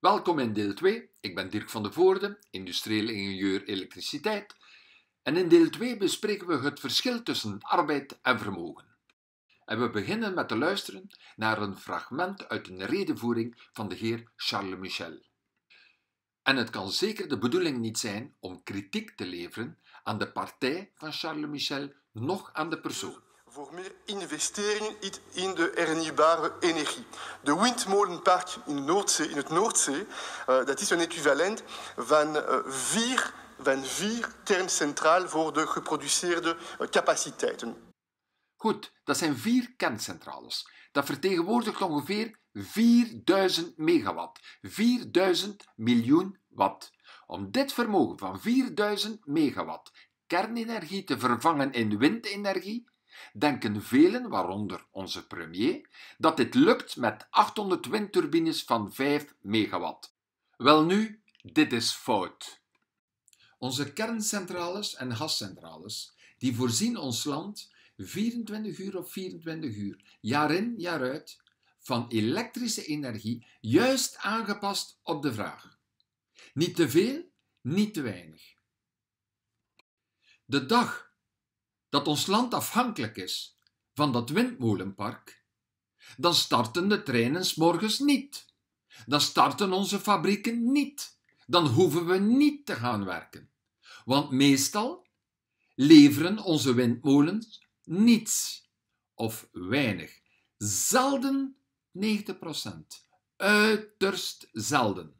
Welkom in deel 2. Ik ben Dirk van de Voorde, industrieel ingenieur elektriciteit. En in deel 2 bespreken we het verschil tussen arbeid en vermogen. En we beginnen met te luisteren naar een fragment uit een redenvoering van de heer Charles Michel. En het kan zeker de bedoeling niet zijn om kritiek te leveren aan de partij van Charles Michel, nog aan de persoon voor meer investeringen in de hernieuwbare energie. De windmolenpark in, Noordzee, in het Noordzee, eh, dat is een equivalent van eh, vier, van vier kerncentralen voor de geproduceerde eh, capaciteiten. Goed, dat zijn vier kerncentrales. Dat vertegenwoordigt ongeveer 4000 megawatt. 4000 miljoen watt. Om dit vermogen van 4000 megawatt kernenergie te vervangen in windenergie, denken velen, waaronder onze premier, dat dit lukt met 800 windturbines van 5 megawatt. Welnu, dit is fout. Onze kerncentrales en gascentrales, die voorzien ons land 24 uur op 24 uur, jaar in, jaar uit, van elektrische energie, juist aangepast op de vraag. Niet te veel, niet te weinig. De dag dat ons land afhankelijk is van dat windmolenpark, dan starten de treinen morgens niet. Dan starten onze fabrieken niet. Dan hoeven we niet te gaan werken. Want meestal leveren onze windmolens niets of weinig. Zelden 90%. Uiterst zelden.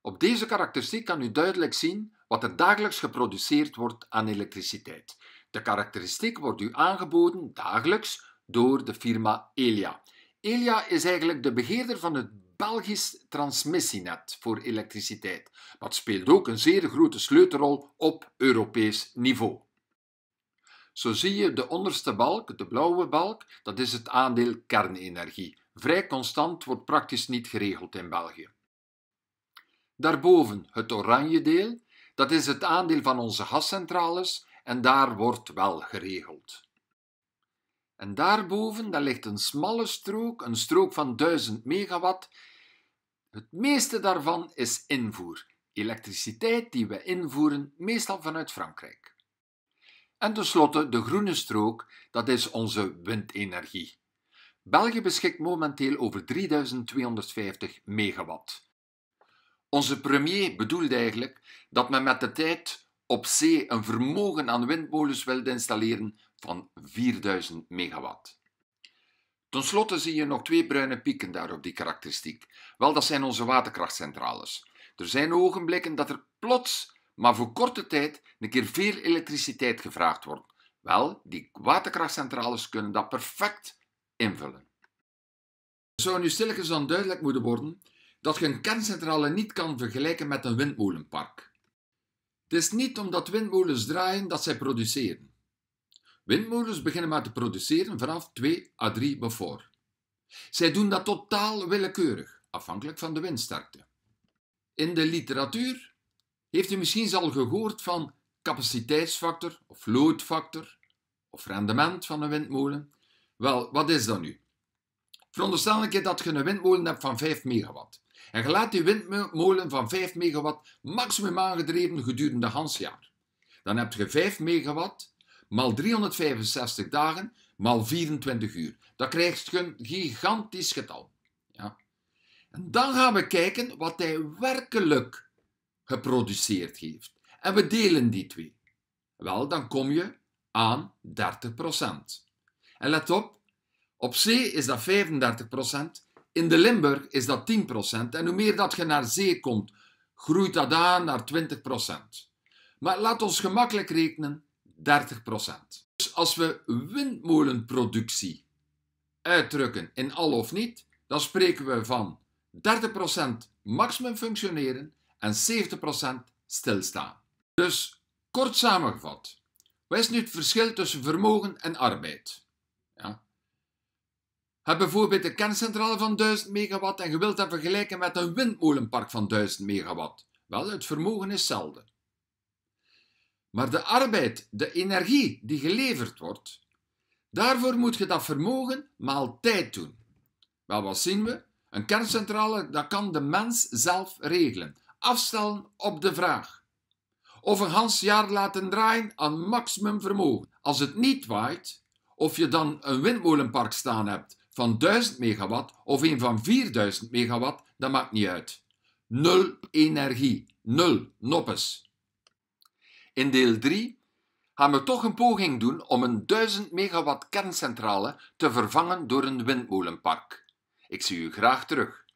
Op deze karakteristiek kan u duidelijk zien wat er dagelijks geproduceerd wordt aan elektriciteit. De karakteristiek wordt u aangeboden dagelijks door de firma Elia. Elia is eigenlijk de beheerder van het Belgisch transmissienet voor elektriciteit, wat speelt ook een zeer grote sleutelrol op Europees niveau. Zo zie je de onderste balk, de blauwe balk, dat is het aandeel kernenergie. Vrij constant wordt praktisch niet geregeld in België. Daarboven het oranje deel, dat is het aandeel van onze gascentrales en daar wordt wel geregeld. En daarboven daar ligt een smalle strook, een strook van 1000 megawatt. Het meeste daarvan is invoer, elektriciteit die we invoeren, meestal vanuit Frankrijk. En tenslotte de groene strook, dat is onze windenergie. België beschikt momenteel over 3250 megawatt. Onze premier bedoelt eigenlijk dat men met de tijd op zee een vermogen aan windmolens wilde installeren van 4000 megawatt. Ten slotte zie je nog twee bruine pieken daar op die karakteristiek. Wel, dat zijn onze waterkrachtcentrales. Er zijn ogenblikken dat er plots, maar voor korte tijd, een keer veel elektriciteit gevraagd wordt. Wel, die waterkrachtcentrales kunnen dat perfect invullen. Het zou nu stilletjes dan duidelijk moeten worden dat je een kerncentrale niet kan vergelijken met een windmolenpark. Het is niet omdat windmolens draaien dat zij produceren. Windmolens beginnen maar te produceren vanaf 2 à 3 bevoor. Zij doen dat totaal willekeurig, afhankelijk van de windsterkte. In de literatuur heeft u misschien al gehoord van capaciteitsfactor of loodfactor of rendement van een windmolen. Wel, wat is dat nu? Veronderstel een keer dat je een windmolen hebt van 5 megawatt en je laat die windmolen van 5 megawatt maximum aangedreven gedurende het jaar. Dan heb je 5 megawatt maal 365 dagen maal 24 uur. Dat krijg je een gigantisch getal. Ja. En dan gaan we kijken wat hij werkelijk geproduceerd heeft. En we delen die twee. Wel, dan kom je aan 30%. En let op, op C is dat 35%, in de Limburg is dat 10% en hoe meer dat je naar zee komt, groeit dat aan naar 20%. Maar laat ons gemakkelijk rekenen, 30%. Dus als we windmolenproductie uitdrukken in al of niet, dan spreken we van 30% maximum functioneren en 70% stilstaan. Dus kort samengevat, wat is nu het verschil tussen vermogen en arbeid? Heb bijvoorbeeld een kerncentrale van 1000 megawatt en je wilt dat vergelijken met een windmolenpark van 1000 megawatt. Wel, het vermogen is hetzelfde. Maar de arbeid, de energie die geleverd wordt, daarvoor moet je dat vermogen maal tijd doen. Wel, wat zien we? Een kerncentrale, dat kan de mens zelf regelen. Afstellen op de vraag. Of een gans jaar laten draaien aan maximum vermogen. Als het niet waait, of je dan een windmolenpark staan hebt van 1000 megawatt of een van 4000 megawatt, dat maakt niet uit. Nul energie, nul noppes. In deel 3 gaan we toch een poging doen om een 1000 megawatt kerncentrale te vervangen door een windmolenpark. Ik zie u graag terug.